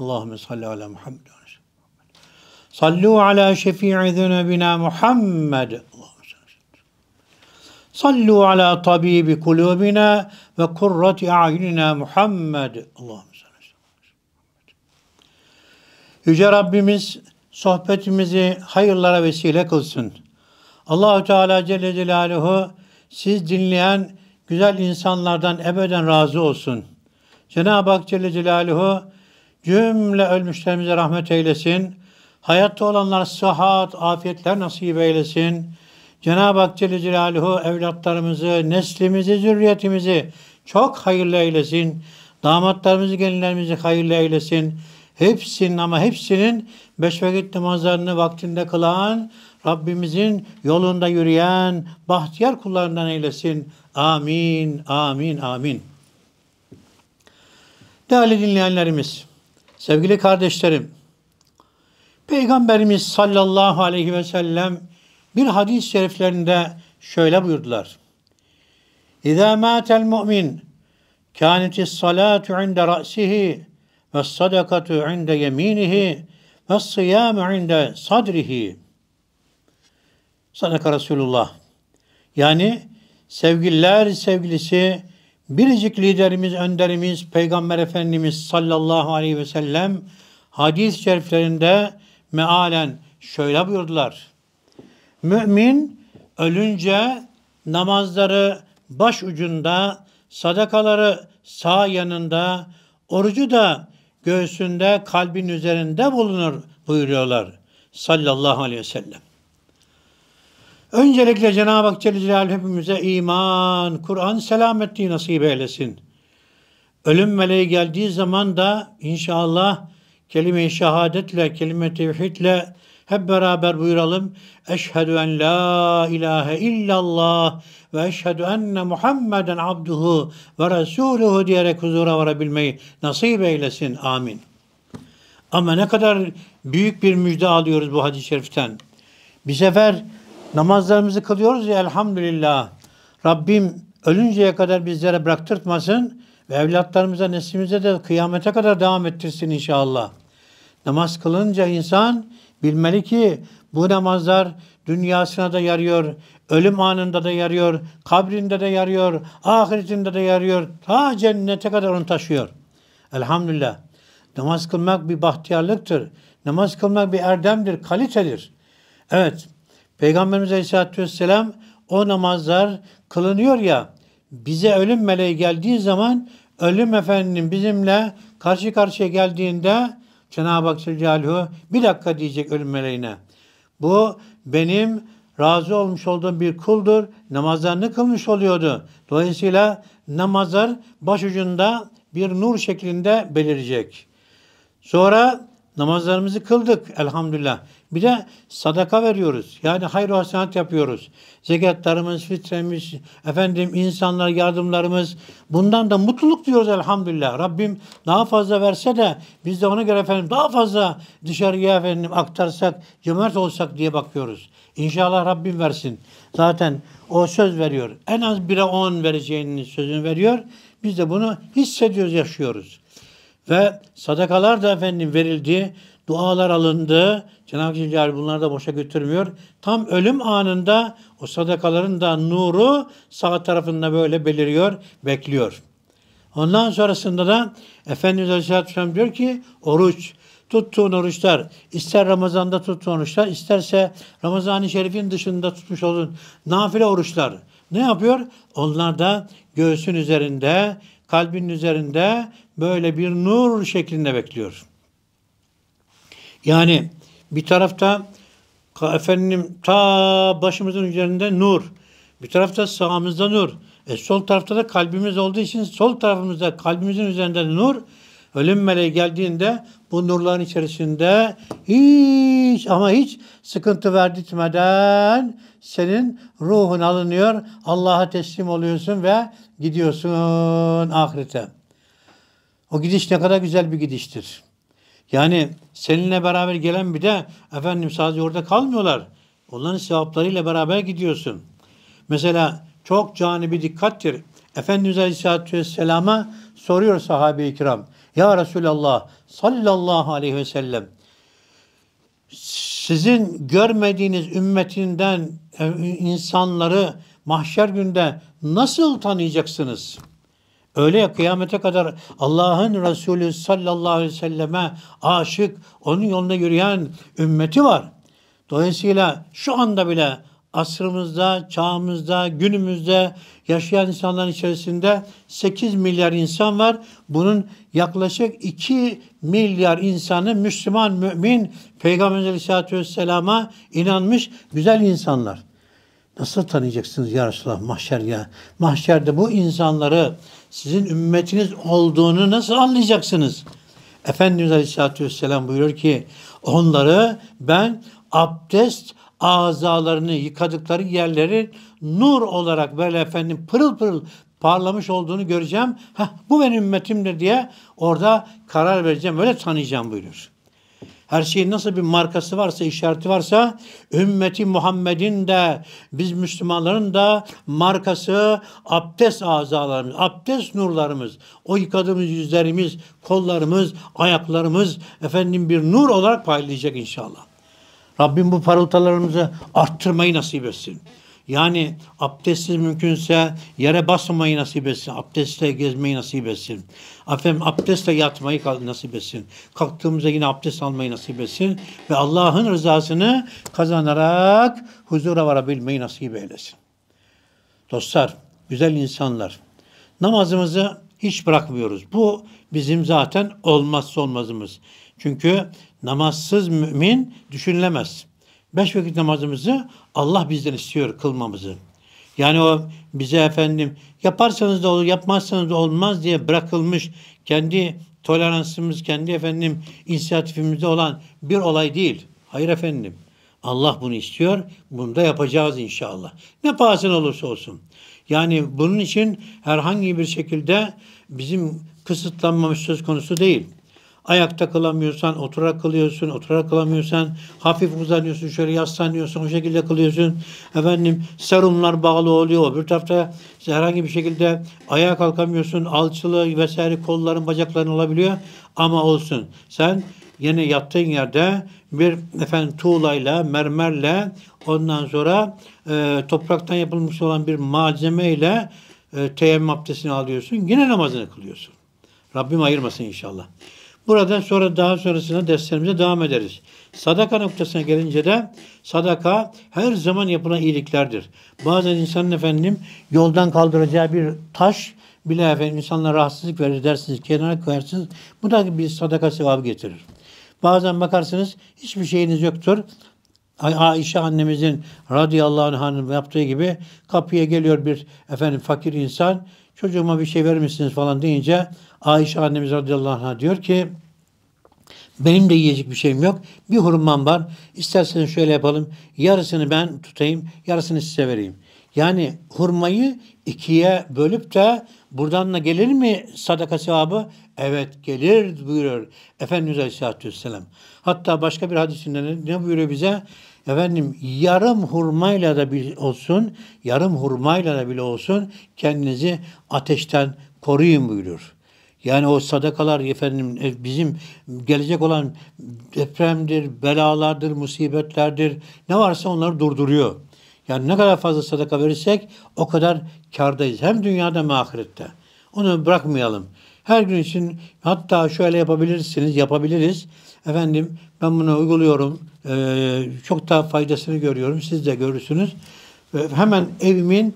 Allahümme salli ala Muhammed. Sallu ala şefi'i zunubina Muhammed. Sallu ala tabibi kulubina ve kurrati aynina Muhammed. Allahümme Yüce Rabbimiz sohbetimizi hayırlara vesile kılsın. Allahü Teala Celle Celaluhu siz dinleyen güzel insanlardan ebeden razı olsun. Cenab-ı Hak Celle Celaluhu Cümle ölmüşlerimize rahmet eylesin. Hayatta olanlar sıhhat, afiyetler nasip eylesin. Cenab-ı Hak Celle Celaluhu evlatlarımızı, neslimizi, zürriyetimizi çok hayırlı eylesin. Damatlarımızı, gelinlerimizi hayırlı eylesin. Hepsinin ama hepsinin beş vakit namazlarını vaktinde kılan, Rabbimizin yolunda yürüyen, bahtiyar kullarından eylesin. Amin, amin, amin. Değerli dinleyenlerimiz, Sevgili kardeşlerim, Peygamberimiz sallallahu aleyhi ve sellem bir hadis-i şeriflerinde şöyle buyurdular. İza matel mu'min kânetis salatu inde ra'sihi ve sadakatu inde yeminihi ve sıyamu inde sadrihi. Sadaka Resulullah. Yani sevgililer sevgilisi Biricik liderimiz, önderimiz, Peygamber Efendimiz sallallahu aleyhi ve sellem hadis-i şeriflerinde mealen şöyle buyurdular. Mümin ölünce namazları baş ucunda, sadakaları sağ yanında, orucu da göğsünde, kalbin üzerinde bulunur buyuruyorlar sallallahu aleyhi ve sellem. Öncelikle Cenab-ı Hak Celle Celaluhu hepimize iman, Kur'an selametliği nasip eylesin. Ölüm meleği geldiği zaman da inşallah kelime-i şehadetle, kelime tevhidle hep beraber buyuralım. Eşhedü en la ilahe illallah ve eşhedü enne Muhammeden abduhu ve resuluhu diyerek huzura varabilmeyi nasip eylesin. Amin. Ama ne kadar büyük bir müjde alıyoruz bu hadis-i şeriften. Bir sefer Namazlarımızı kılıyoruz ya elhamdülillah. Rabbim ölünceye kadar bizlere bıraktırtmasın ve evlatlarımıza, neslimize de kıyamete kadar devam ettirsin inşallah. Namaz kılınca insan bilmeli ki bu namazlar dünyasına da yarıyor, ölüm anında da yarıyor, kabrinde de yarıyor, ahiretinde de yarıyor, ta cennete kadar onu taşıyor. Elhamdülillah. Namaz kılmak bir bahtiyarlıktır. Namaz kılmak bir erdemdir, kalitedir. Evet, Peygamberimiz Aleyhisselatü Vesselam o namazlar kılınıyor ya bize ölüm meleği geldiği zaman ölüm efendinin bizimle karşı karşıya geldiğinde Cenab-ı Hak Celaluhu bir dakika diyecek ölüm meleğine. Bu benim razı olmuş olduğum bir kuldur. Namazlarını kılmış oluyordu. Dolayısıyla namazlar başucunda bir nur şeklinde belirecek. Sonra namazlarımızı kıldık elhamdülillah. Bir de sadaka veriyoruz. Yani hayır hasenat yapıyoruz. Zekatlarımız, fitremiz, efendim insanlar yardımlarımız. Bundan da mutluluk diyoruz elhamdülillah. Rabbim daha fazla verse de biz de ona göre efendim daha fazla dışarıya efendim aktarsak, cömert olsak diye bakıyoruz. İnşallah Rabbim versin. Zaten o söz veriyor. En az 1'e on vereceğini sözünü veriyor. Biz de bunu hissediyoruz, yaşıyoruz. Ve sadakalar da efendim verildi Dualar alındı. Cenab-ı Zülcelal bunları da boşa götürmüyor. Tam ölüm anında o sadakaların da nuru sağ tarafında böyle beliriyor, bekliyor. Ondan sonrasında da Efendimiz Aleyhisselatü Vesselam diyor ki oruç, tuttuğun oruçlar, ister Ramazan'da tuttuğun oruçlar, isterse Ramazan-ı Şerif'in dışında tutmuş olduğun nafile oruçlar. Ne yapıyor? Onlar da göğsün üzerinde, kalbin üzerinde böyle bir nur şeklinde bekliyor.'' Yani bir tarafta efendim ta başımızın üzerinde nur. Bir tarafta sağımızda nur. E sol tarafta da kalbimiz olduğu için sol tarafımızda kalbimizin üzerinde nur. Ölüm meleği geldiğinde bu nurların içerisinde hiç ama hiç sıkıntı verdirtmeden senin ruhun alınıyor. Allah'a teslim oluyorsun ve gidiyorsun ahirete. O gidiş ne kadar güzel bir gidiştir. Yani seninle beraber gelen bir de efendim sadece orada kalmıyorlar. Onların sevaplarıyla beraber gidiyorsun. Mesela çok cani bir dikkattir. Efendimiz Aleyhisselatü Vesselam'a soruyor sahabe-i kiram. Ya Resulallah sallallahu aleyhi ve sellem sizin görmediğiniz ümmetinden e, insanları mahşer günde nasıl tanıyacaksınız?'' Öyle ya kıyamete kadar Allah'ın Resulü sallallahu aleyhi ve selleme aşık, onun yolunda yürüyen ümmeti var. Dolayısıyla şu anda bile asrımızda, çağımızda, günümüzde yaşayan insanların içerisinde 8 milyar insan var. Bunun yaklaşık 2 milyar insanı Müslüman, mümin, Peygamber Aleyhisselatü Vesselam'a inanmış güzel insanlar. Nasıl tanıyacaksınız ya Resulallah mahşer ya? Mahşerde bu insanları sizin ümmetiniz olduğunu nasıl anlayacaksınız? Efendimiz Aleyhisselatü Vesselam buyuruyor ki onları ben abdest azalarını yıkadıkları yerleri nur olarak böyle efendim pırıl pırıl parlamış olduğunu göreceğim. Heh, bu benim ümmetimdir diye orada karar vereceğim. Öyle tanıyacağım buyuruyor her şeyin nasıl bir markası varsa, işareti varsa ümmeti Muhammed'in de biz Müslümanların da markası abdest azalarımız, abdest nurlarımız, o yıkadığımız yüzlerimiz, kollarımız, ayaklarımız efendim bir nur olarak paylaşacak inşallah. Rabbim bu parıltalarımızı arttırmayı nasip etsin. Yani abdestsiz mümkünse yere basmayı nasip etsin. Abdestle gezmeyi nasip etsin. Efendim abdestle yatmayı nasip etsin. Kalktığımızda yine abdest almayı nasip etsin. Ve Allah'ın rızasını kazanarak huzura varabilmeyi nasip eylesin. Dostlar, güzel insanlar. Namazımızı hiç bırakmıyoruz. Bu bizim zaten olmazsa olmazımız. Çünkü namazsız mümin düşünülemez beş vakit namazımızı Allah bizden istiyor kılmamızı. Yani o bize efendim yaparsanız da olur, yapmazsanız da olmaz diye bırakılmış kendi toleransımız, kendi efendim inisiyatifimizde olan bir olay değil. Hayır efendim. Allah bunu istiyor. Bunu da yapacağız inşallah. Ne pahasına olursa olsun. Yani bunun için herhangi bir şekilde bizim kısıtlanmamış söz konusu değil. Ayakta kılamıyorsan oturarak kılıyorsun. Oturarak kılamıyorsan hafif uzanıyorsun. Şöyle yaslanıyorsun. O şekilde kılıyorsun. Efendim serumlar bağlı oluyor. Öbür tarafta herhangi bir şekilde ayağa kalkamıyorsun. Alçılı vesaire kolların bacakların olabiliyor. Ama olsun. Sen yine yattığın yerde bir efendim tuğlayla, mermerle ondan sonra e, topraktan yapılmış olan bir malzemeyle e, teyemmüm abdestini alıyorsun. Yine namazını kılıyorsun. Rabbim ayırmasın inşallah. Buradan sonra daha sonrasında derslerimize devam ederiz. Sadaka noktasına gelince de sadaka her zaman yapılan iyiliklerdir. Bazen insanın efendim yoldan kaldıracağı bir taş bile efendim insanlara rahatsızlık verir dersiniz, kenara koyarsınız. Bu da bir sadaka sevabı getirir. Bazen bakarsınız hiçbir şeyiniz yoktur. Ayşe annemizin radıyallahu anh'ın yaptığı gibi kapıya geliyor bir efendim fakir insan. Çocuğuma bir şey vermişsiniz falan deyince Ayşe annemiz radıyallahu anh diyor ki benim de yiyecek bir şeyim yok. Bir hurmam var. İsterseniz şöyle yapalım. Yarısını ben tutayım, yarısını size vereyim. Yani hurmayı ikiye bölüp de buradan da gelir mi sadaka sevabı? Evet gelir buyuruyor Efendimiz Aleyhisselatü Vesselam. Hatta başka bir hadisinde ne, ne buyuruyor bize? Efendim yarım hurmayla da bir olsun, yarım hurmayla da bile olsun kendinizi ateşten koruyun buyuruyor. Yani o sadakalar efendim e, bizim gelecek olan depremdir, belalardır, musibetlerdir ne varsa onları durduruyor. Yani ne kadar fazla sadaka verirsek o kadar kardayız. Hem dünyada hem ahirette. Onu bırakmayalım. Her gün için hatta şöyle yapabilirsiniz, yapabiliriz. Efendim ben bunu uyguluyorum. Ee, çok daha faydasını görüyorum. Siz de görürsünüz. Ee, hemen evimin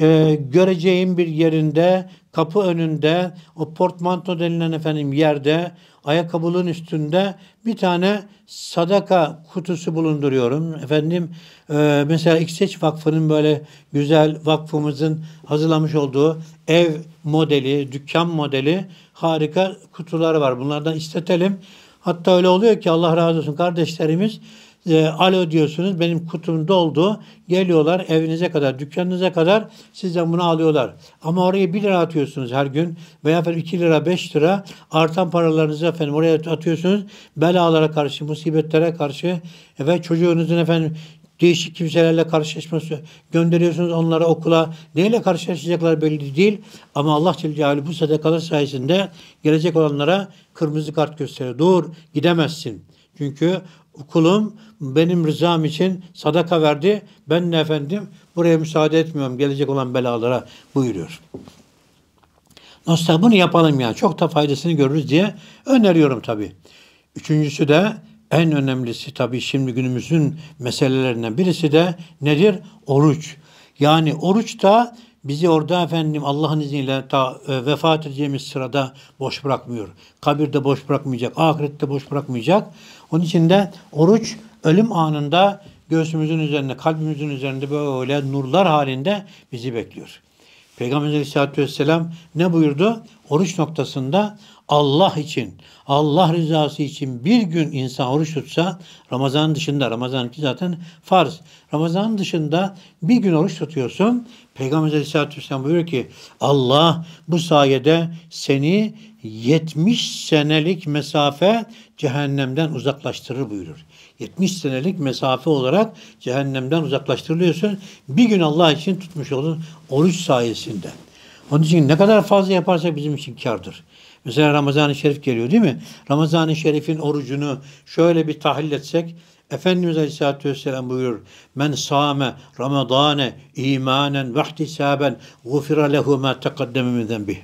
e, göreceğim bir yerinde, kapı önünde, o portmanto denilen efendim yerde, ayakkabının üstünde bir tane sadaka kutusu bulunduruyorum. Efendim e, mesela İkseç Vakfı'nın böyle güzel vakfımızın hazırlamış olduğu ev modeli, dükkan modeli harika kutular var. Bunlardan istetelim. Hatta öyle oluyor ki Allah razı olsun kardeşlerimiz e, alo diyorsunuz benim kutum doldu. Geliyorlar evinize kadar, dükkanınıza kadar sizden bunu alıyorlar. Ama oraya 1 lira atıyorsunuz her gün veya efendim 2 lira 5 lira artan paralarınızı efendim oraya atıyorsunuz. Belalara karşı, musibetlere karşı ve çocuğunuzun efendim değişik kimselerle karşılaşması gönderiyorsunuz onlara okula. Neyle karşılaşacaklar belli değil. Ama Allah Celle bu sadakalar sayesinde gelecek olanlara kırmızı kart gösteriyor. Dur gidemezsin. Çünkü kulum benim rızam için sadaka verdi. Ben ne efendim buraya müsaade etmiyorum gelecek olan belalara buyuruyor. Dostlar bunu yapalım ya Çok da faydasını görürüz diye öneriyorum tabi. Üçüncüsü de en önemlisi tabi şimdi günümüzün meselelerinden birisi de nedir? Oruç. Yani oruç da bizi orada efendim Allah'ın izniyle ta e, vefat edeceğimiz sırada boş bırakmıyor. Kabirde boş bırakmayacak, ahirette boş bırakmayacak. Onun için de oruç ölüm anında göğsümüzün üzerinde, kalbimizin üzerinde böyle nurlar halinde bizi bekliyor. Peygamber Aleyhisselatü Vesselam ne buyurdu? Oruç noktasında Allah için, Allah rızası için bir gün insan oruç tutsa, Ramazan dışında, Ramazan ki zaten farz. Ramazan dışında bir gün oruç tutuyorsun. Peygamber Aleyhisselatü Vesselam buyuruyor ki, Allah bu sayede seni 70 senelik mesafe cehennemden uzaklaştırır buyurur. 70 senelik mesafe olarak cehennemden uzaklaştırılıyorsun. Bir gün Allah için tutmuş olun oruç sayesinde. Onun için ne kadar fazla yaparsak bizim için kardır. Mesela Ramazan-ı Şerif geliyor değil mi? Ramazan-ı Şerif'in orucunu şöyle bir tahlil etsek Efendimiz Aleyhisselatü Vesselam buyurur. Men sâme ramadâne imanen ve ihtisâben gufira lehu mâ tekaddeme min bih.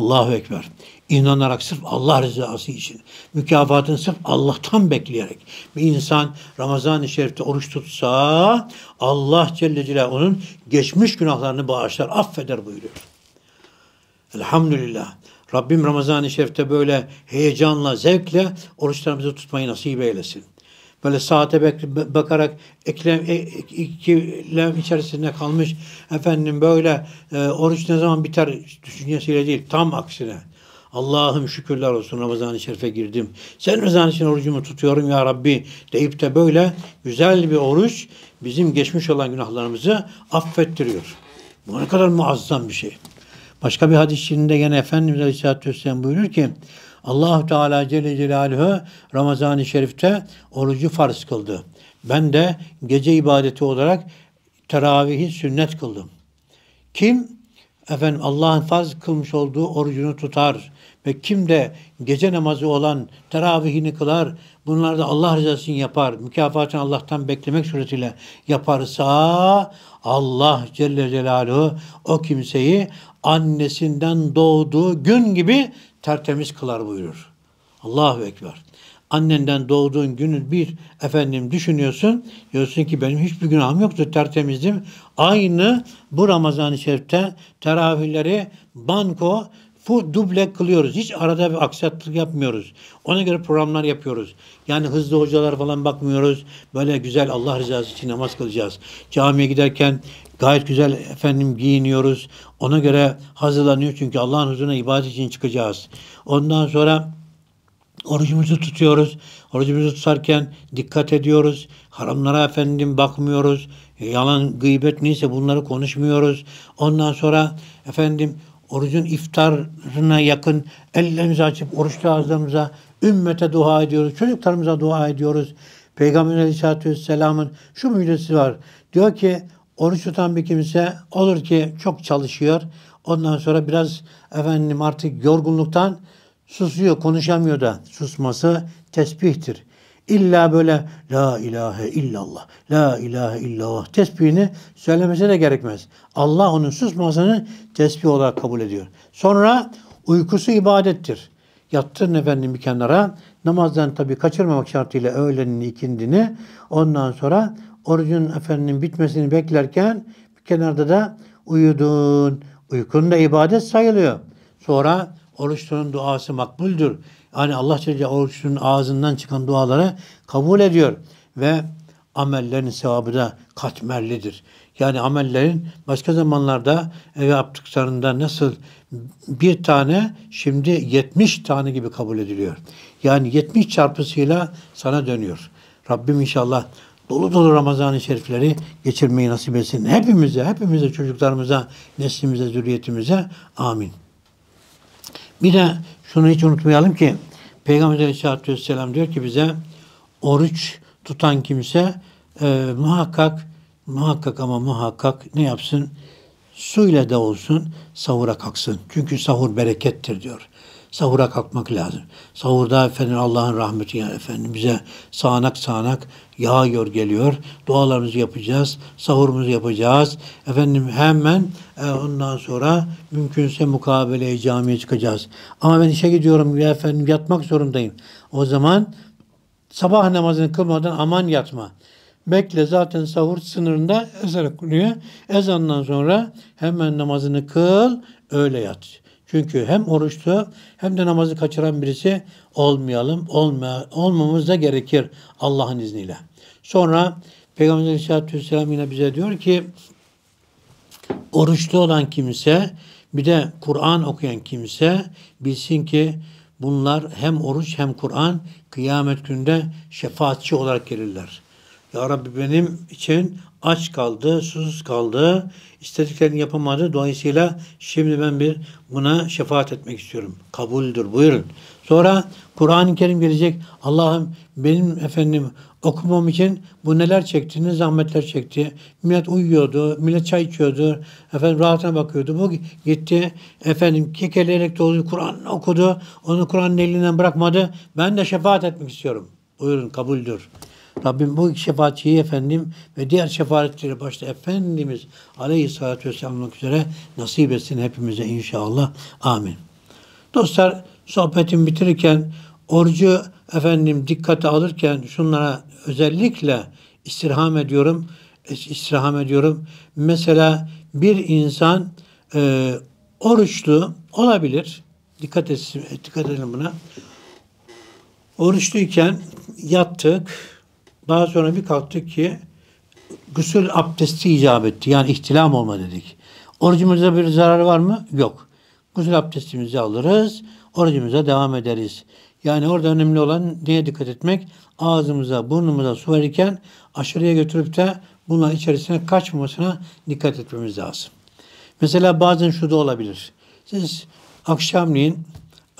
Allahu Ekber. İnanarak sırf Allah rızası için, mükafatın sırf Allah'tan bekleyerek bir insan Ramazan-ı Şerif'te oruç tutsa Allah Celle Celaluhu onun geçmiş günahlarını bağışlar, affeder buyuruyor. Elhamdülillah. Rabbim Ramazan-ı Şerif'te böyle heyecanla, zevkle oruçlarımızı tutmayı nasip eylesin böyle saate bek bakarak eklem, e, ikilem içerisinde kalmış efendim böyle e, oruç ne zaman biter düşüncesiyle değil tam aksine. Allah'ım şükürler olsun Ramazan-ı Şerif'e girdim. Sen Ramazan için orucumu tutuyorum ya Rabbi deyip de böyle güzel bir oruç bizim geçmiş olan günahlarımızı affettiriyor. Bu ne kadar muazzam bir şey. Başka bir hadis-i gene Efendimiz Aleyhisselatü Vesselam buyurur ki Allahu Teala Celle Celaluhu Ramazan-ı Şerif'te orucu farz kıldı. Ben de gece ibadeti olarak teravihi sünnet kıldım. Kim efendim Allah'ın farz kılmış olduğu orucunu tutar, ve kim de gece namazı olan teravihini kılar, bunlar da Allah rızasını yapar, mükafatını Allah'tan beklemek suretiyle yaparsa Allah Celle Celaluhu o kimseyi annesinden doğduğu gün gibi tertemiz kılar buyurur. Allahu Ekber annenden doğduğun günü bir efendim düşünüyorsun. Diyorsun ki benim hiçbir günahım yoktu tertemizdim. Aynı bu Ramazan-ı Şerif'te teravihleri banko full duble kılıyoruz. Hiç arada bir aksaklık yapmıyoruz. Ona göre programlar yapıyoruz. Yani hızlı hocalar falan bakmıyoruz. Böyle güzel Allah rızası için namaz kılacağız. Camiye giderken gayet güzel efendim giyiniyoruz. Ona göre hazırlanıyor çünkü Allah'ın huzuruna ibadet için çıkacağız. Ondan sonra orucumuzu tutuyoruz. Orucumuzu tutarken dikkat ediyoruz. Haramlara efendim bakmıyoruz. Yalan, gıybet neyse bunları konuşmuyoruz. Ondan sonra efendim Orucun iftarına yakın ellerimizi açıp oruçlu ağızlarımıza, ümmete dua ediyoruz. Çocuklarımıza dua ediyoruz. Peygamber Aleyhisselatü Vesselam'ın şu müjdesi var. Diyor ki oruç tutan bir kimse olur ki çok çalışıyor. Ondan sonra biraz efendim artık yorgunluktan susuyor, konuşamıyor da susması tesbihtir. İlla böyle la ilahe illallah, la ilahe illallah tesbihini söylemesi de gerekmez. Allah onun susmasını tesbih olarak kabul ediyor. Sonra uykusu ibadettir. Yattın efendim bir kenara. Namazdan tabi kaçırmamak şartıyla öğlenin ikindini. Ondan sonra orucun efendinin bitmesini beklerken bir kenarda da uyudun. Uykun da ibadet sayılıyor. Sonra oruçlunun duası makbuldür. Yani Allah Celle oruçlunun ağzından çıkan duaları kabul ediyor ve amellerin sevabı da katmerlidir. Yani amellerin başka zamanlarda yaptıklarında nasıl bir tane şimdi 70 tane gibi kabul ediliyor. Yani 70 çarpısıyla sana dönüyor. Rabbim inşallah dolu dolu Ramazan-ı Şerifleri geçirmeyi nasip etsin. Hepimize, hepimize, çocuklarımıza, neslimize, zürriyetimize amin. Bir de şunu hiç unutmayalım ki Peygamber Aleyhisselatü Vesselam diyor ki bize oruç tutan kimse e, muhakkak muhakkak ama muhakkak ne yapsın? Suyla da olsun sahura kalksın. Çünkü sahur berekettir diyor sahura kalkmak lazım. Sahurda efendim Allah'ın rahmeti yani efendim bize sağanak sağanak yağıyor geliyor. Dualarımızı yapacağız, sahurumuzu yapacağız. Efendim hemen e, ondan sonra mümkünse mukabeleye camiye çıkacağız. Ama ben işe gidiyorum ya efendim yatmak zorundayım. O zaman sabah namazını kılmadan aman yatma. Bekle zaten sahur sınırında ezan okunuyor. Ezandan sonra hemen namazını kıl, öyle yat. Çünkü hem oruçlu hem de namazı kaçıran birisi olmayalım, olma, olmamız da gerekir Allah'ın izniyle. Sonra Peygamber Aleyhisselatü Vesselam yine bize diyor ki oruçlu olan kimse bir de Kur'an okuyan kimse bilsin ki bunlar hem oruç hem Kur'an kıyamet gününde şefaatçi olarak gelirler. Ya Rabbi benim için aç kaldı, susuz kaldı, istediklerini yapamadı. Dolayısıyla şimdi ben bir buna şefaat etmek istiyorum. Kabuldür, buyurun. Sonra Kur'an-ı Kerim gelecek. Allah'ım benim efendim okumam için bu neler çekti, ne zahmetler çekti. Millet uyuyordu, millet çay içiyordu, efendim rahatına bakıyordu. Bu gitti, efendim kekeleyerek doldu, Kur'an okudu, onu Kur'an'ın elinden bırakmadı. Ben de şefaat etmek istiyorum. Buyurun kabuldür. Rabbim bu şefaatçiyi efendim ve diğer şefaatçileri başta Efendimiz Aleyhisselatü Vesselam'ın üzere nasip etsin hepimize inşallah. Amin. Dostlar sohbetimi bitirirken orucu efendim dikkate alırken şunlara özellikle istirham ediyorum. istirham ediyorum. Mesela bir insan e, oruçlu olabilir. Dikkat, etsin, dikkat edelim buna. Oruçluyken yattık, daha sonra bir kalktık ki gusül abdesti icap etti. Yani ihtilam olma dedik. Orucumuza bir zarar var mı? Yok. Gusül abdestimizi alırız. Orucumuza devam ederiz. Yani orada önemli olan neye dikkat etmek? Ağzımıza, burnumuza su verirken aşırıya götürüp de bunların içerisine kaçmamasına dikkat etmemiz lazım. Mesela bazen şu da olabilir. Siz akşamleyin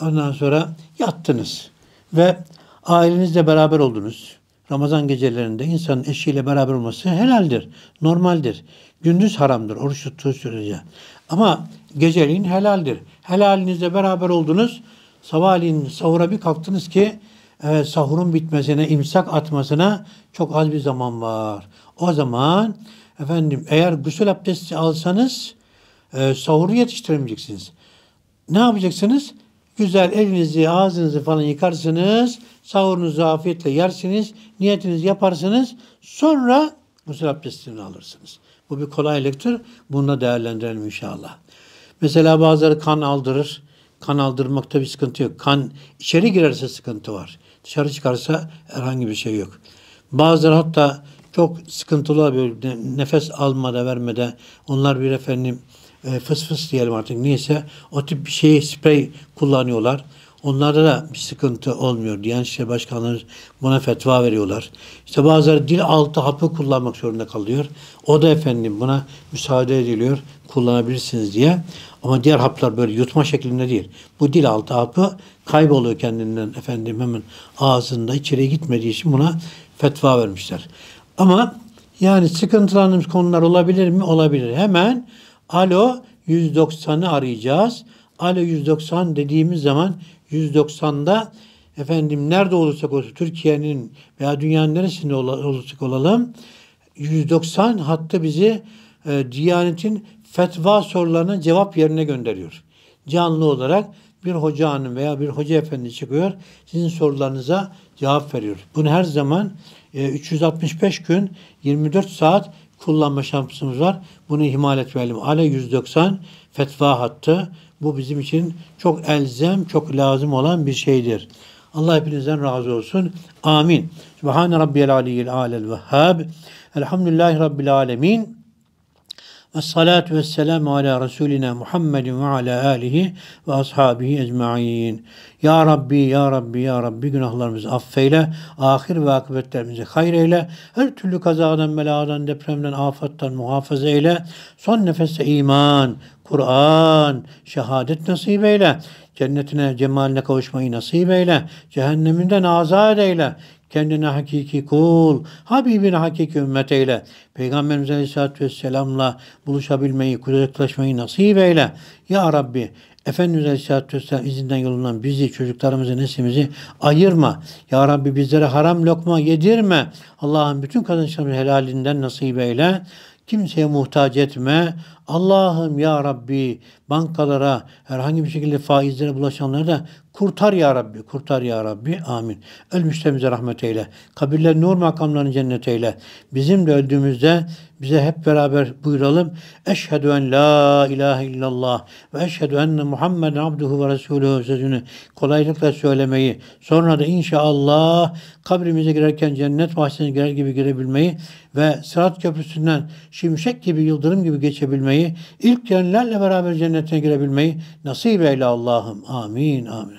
ondan sonra yattınız ve ailenizle beraber oldunuz. Ramazan gecelerinde insanın eşiyle beraber olması helaldir, normaldir. Gündüz haramdır oruç tuttuğu sürece. Ama geceliğin helaldir. Helalinizle beraber oldunuz. Sabahleyin sahura bir kalktınız ki e, sahurun bitmesine, imsak atmasına çok az bir zaman var. O zaman efendim eğer gusül abdesti alsanız e, sahuru yetiştiremeyeceksiniz. Ne yapacaksınız? Güzel elinizi, ağzınızı falan yıkarsınız. Sahurunuzu afiyetle yersiniz. Niyetinizi yaparsınız. Sonra gusül abdestini alırsınız. Bu bir kolaylıktır. Bunu da değerlendirelim inşallah. Mesela bazıları kan aldırır. Kan aldırmakta bir sıkıntı yok. Kan içeri girerse sıkıntı var. Dışarı çıkarsa herhangi bir şey yok. Bazıları hatta çok sıkıntılı bir nefes almada vermede onlar bir efendim e, fıs fıs diyelim artık niyeyse o tip bir şeyi sprey kullanıyorlar. Onlarda da bir sıkıntı olmuyor. Diyanet İşleri Başkanlığı buna fetva veriyorlar. İşte bazıları dil altı hapı kullanmak zorunda kalıyor. O da efendim buna müsaade ediliyor. Kullanabilirsiniz diye. Ama diğer haplar böyle yutma şeklinde değil. Bu dil altı hapı kayboluyor kendinden efendim hemen ağzında içeriye gitmediği için buna fetva vermişler. Ama yani sıkıntılandığımız konular olabilir mi? Olabilir. Hemen Alo 190'ı arayacağız. Alo 190 dediğimiz zaman 190'da efendim nerede olursak olsun Türkiye'nin veya dünyanın neresinde olursak olalım 190 hatta bizi e, Diyanet'in fetva sorularına cevap yerine gönderiyor. Canlı olarak bir hoca hanım veya bir hoca efendi çıkıyor. Sizin sorularınıza cevap veriyor. Bunu her zaman e, 365 gün 24 saat kullanma şansımız var. Bunu ihmal etmeyelim. Ale 190 fetva hattı. Bu bizim için çok elzem, çok lazım olan bir şeydir. Allah hepinizden razı olsun. Amin. Subhan rabbiyal aliyyil alel vehhab. Elhamdülillahi rabbil alemin. Ve salatu ve selamu ala Resulina Muhammedin ve ala alihi ve ashabihi ecma'in. Ya Rabbi, Ya Rabbi, Ya Rabbi günahlarımızı affeyle, ahir ve akıbetlerimizi hayır her türlü kazadan, beladan, depremden, afattan muhafaza eyle, son nefeste iman, Kur'an, şehadet nasip eyle, cennetine, cemaline kavuşmayı nasip eyle, cehenneminden azat eyle, Kendine hakiki kul, Habibine hakiki ümmet eyle. Peygamberimiz Aleyhisselatü Vesselam'la buluşabilmeyi, kucaklaşmayı nasip eyle. Ya Rabbi, Efendimiz Aleyhisselatü Vesselam izinden yolundan bizi, çocuklarımızı, neslimizi ayırma. Ya Rabbi bizlere haram lokma yedirme. Allah'ın bütün kazançlarımızı helalinden nasip eyle. Kimseye muhtaç etme. Allah'ım ya Rabbi bankalara herhangi bir şekilde faizlere bulaşanları da kurtar ya Rabbi, kurtar ya Rabbi. Amin. Ölmüşlerimize rahmet eyle. Kabirler nur makamlarını cennet eyle. Bizim de öldüğümüzde bize hep beraber buyuralım. Eşhedü en la ilahe illallah ve eşhedü enne Muhammeden abduhu ve resulühü sözünü kolaylıkla söylemeyi, sonra da inşallah kabrimize girerken cennet bahçesine girer gibi girebilmeyi ve sırat köprüsünden şimşek gibi, yıldırım gibi geçebilmeyi girebilmeyi, ilk gelenlerle beraber cennete girebilmeyi nasip eyle Allah'ım. Amin. Amin.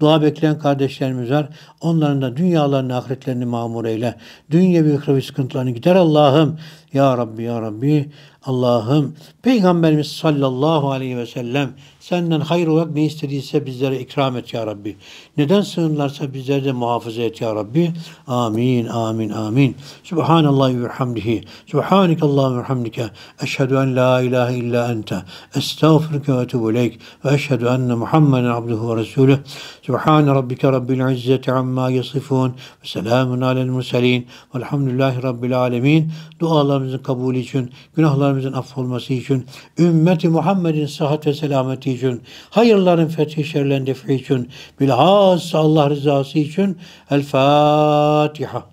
Dua bekleyen kardeşlerimiz var. Onların da dünyalarını, ahiretlerini mamur eyle. Dünyevi hıkrı sıkıntılarını gider Allah'ım. Ya Rabbi, Ya Rabbi. Allah'ım Peygamberimiz sallallahu aleyhi ve sellem senden hayır olarak ne istediyse bizlere ikram et ya Rabbi. Neden sığınlarsa bizleri de muhafaza et ya Rabbi. Amin, amin, amin. Subhanallah ve hamdihi. Subhanakallah ve hamdike. Eşhedü en la ilahe illa ente. Estağfirüke ve etubu ileyk. Ve eşhedü enne Muhammeden abduhu ve resulüh. Subhan rabbike rabbil izzeti amma yasifun. Ve selamun alel murselin. Velhamdülillahi rabbil alemin. Dualarımızın kabulü için, günahlar günahlarımızın affolması için, ümmeti Muhammed'in sıhhat ve selameti için, hayırların fethi şerlerin defi için, bilhassa Allah rızası için El Fatiha.